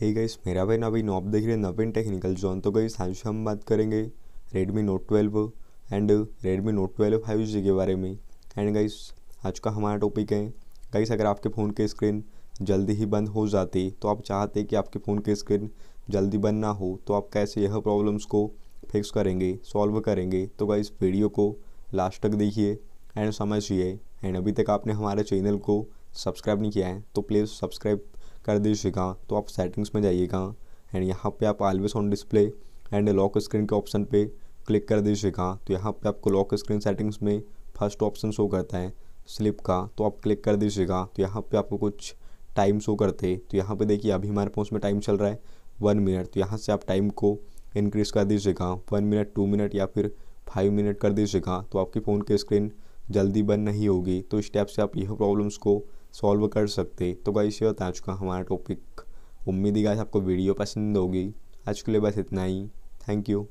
hey guys मेरा भाई नवीन आप देख रहे हैं नवीन टेक्निकल जोन तो गई आज हम बात करेंगे Redmi note twelve and Redmi note twelve five G के बारे में एंड गाइस आज का हमारा टॉपिक है गाइस अगर आपके फ़ोन की स्क्रीन जल्दी ही बंद हो जाती तो आप चाहते कि आपके फ़ोन की स्क्रीन जल्दी बंद ना हो तो आप कैसे यह प्रॉब्लम्स को फिक्स करेंगे सॉल्व करेंगे तो गाइस वीडियो को लास्ट तक देखिए एंड समझिए एंड अभी तक आपने हमारे चैनल को सब्सक्राइब नहीं किया है तो प्लीज़ सब्सक्राइब कर दीजिएगा तो आप सेटिंग्स में जाइएगा एंड यहाँ पे आप always on display and lock screen के ऑप्शन पे क्लिक कर दीजिएगा तो यहाँ पे आपको लॉक स्क्रीन सेटिंग्स में फर्स्ट ऑप्शन शो करता है स्लिप का तो आप क्लिक कर दीजिएगा तो यहाँ पे आपको कुछ टाइम शो करते तो यहाँ पे देखिए अभी हमारे पास में टाइम चल रहा है वन मिनट तो यहाँ से आप टाइम को इनक्रीज़ कर दीजिएगा वन मिनट टू मिनट या फिर फाइव मिनट कर दीजिएगा तो आपके फ़ोन की स्क्रीन जल्दी बंद नहीं होगी तो इस टाइप से आप यह प्रॉब्लम्स को सॉल्व कर सकते तो गाइस ये होता आज का हमारा टॉपिक उम्मीद ही गाइस आपको वीडियो पसंद होगी आज के लिए बस इतना ही थैंक यू